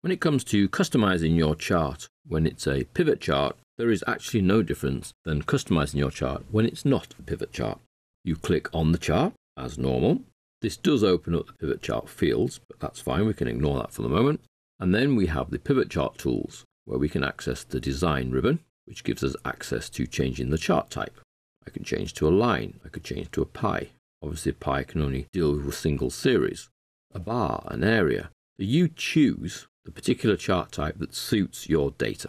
When it comes to customizing your chart, when it's a pivot chart, there is actually no difference than customizing your chart when it's not a pivot chart. You click on the chart as normal. This does open up the pivot chart fields, but that's fine. We can ignore that for the moment. And then we have the pivot chart tools where we can access the design ribbon, which gives us access to changing the chart type. I can change to a line. I could change to a pie. Obviously, a pie can only deal with a single series, a bar, an area. you choose the particular chart type that suits your data.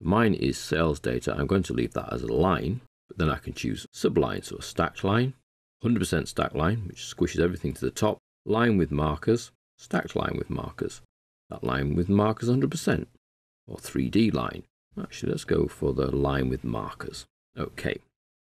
Mine is sales data. I'm going to leave that as a line, but then I can choose subline, so a stacked line, 100% stacked line, which squishes everything to the top, line with markers, stacked line with markers, that line with markers 100%, or 3D line. Actually, let's go for the line with markers. Okay.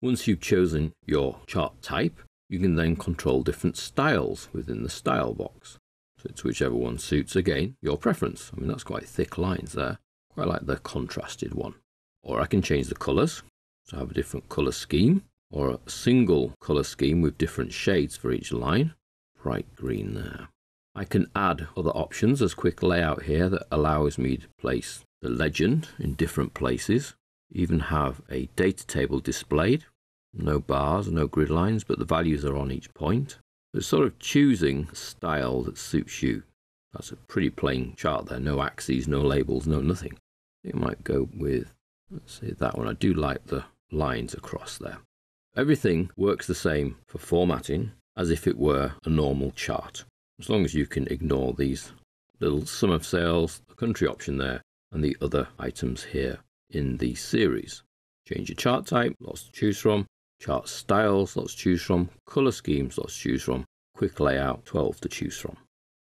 Once you've chosen your chart type, you can then control different styles within the style box it's whichever one suits, again, your preference. I mean, that's quite thick lines there. Quite like the contrasted one. Or I can change the colours. So I have a different colour scheme or a single colour scheme with different shades for each line. Bright green there. I can add other options. as quick layout here that allows me to place the legend in different places. Even have a data table displayed. No bars, no grid lines, but the values are on each point. It's sort of choosing style that suits you. That's a pretty plain chart there. No axes, no labels, no nothing. You might go with, let's see, that one. I do like the lines across there. Everything works the same for formatting as if it were a normal chart. As long as you can ignore these little sum of sales, the country option there, and the other items here in the series. Change your chart type, lots to choose from chart styles, lots to choose from, color schemes, lots to choose from, quick layout, 12 to choose from.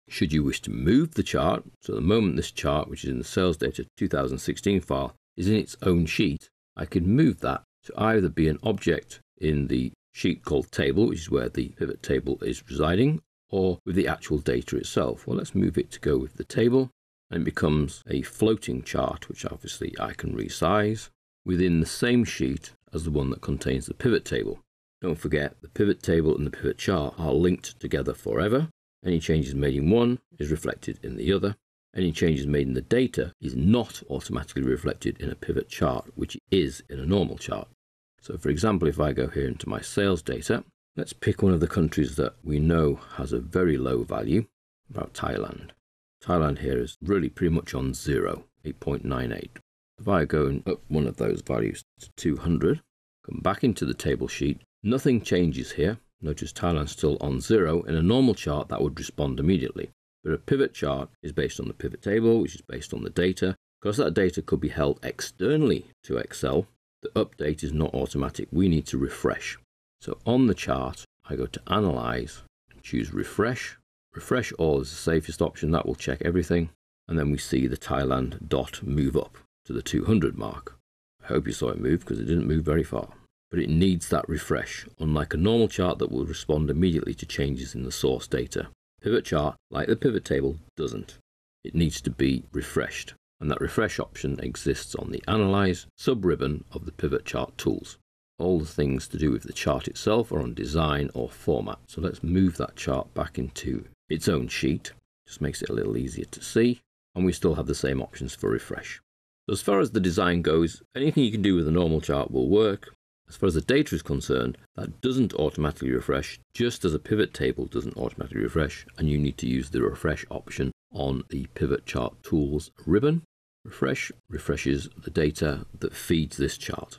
Should you wish to move the chart, so at the moment this chart, which is in the sales data 2016 file, is in its own sheet, I can move that to either be an object in the sheet called table, which is where the pivot table is residing, or with the actual data itself. Well, let's move it to go with the table and it becomes a floating chart, which obviously I can resize. Within the same sheet, as the one that contains the pivot table. Don't forget, the pivot table and the pivot chart are linked together forever. Any changes made in one is reflected in the other. Any changes made in the data is not automatically reflected in a pivot chart, which is in a normal chart. So for example, if I go here into my sales data, let's pick one of the countries that we know has a very low value, about Thailand. Thailand here is really pretty much on zero, 8.98. If I go up one of those values to 200, come back into the table sheet, nothing changes here. Notice Thailand's still on zero. In a normal chart, that would respond immediately. But a pivot chart is based on the pivot table, which is based on the data. Because that data could be held externally to Excel, the update is not automatic. We need to refresh. So on the chart, I go to Analyze, choose Refresh. Refresh all is the safest option. That will check everything. And then we see the Thailand dot move up to the 200 mark. I hope you saw it move because it didn't move very far. But it needs that refresh, unlike a normal chart that will respond immediately to changes in the source data. Pivot chart, like the pivot table, doesn't. It needs to be refreshed, and that refresh option exists on the Analyze sub-ribbon of the pivot chart tools. All the things to do with the chart itself are on design or format. So let's move that chart back into its own sheet. Just makes it a little easier to see. And we still have the same options for refresh. As far as the design goes, anything you can do with a normal chart will work. As far as the data is concerned, that doesn't automatically refresh, just as a pivot table doesn't automatically refresh, and you need to use the refresh option on the pivot chart tools ribbon. Refresh refreshes the data that feeds this chart.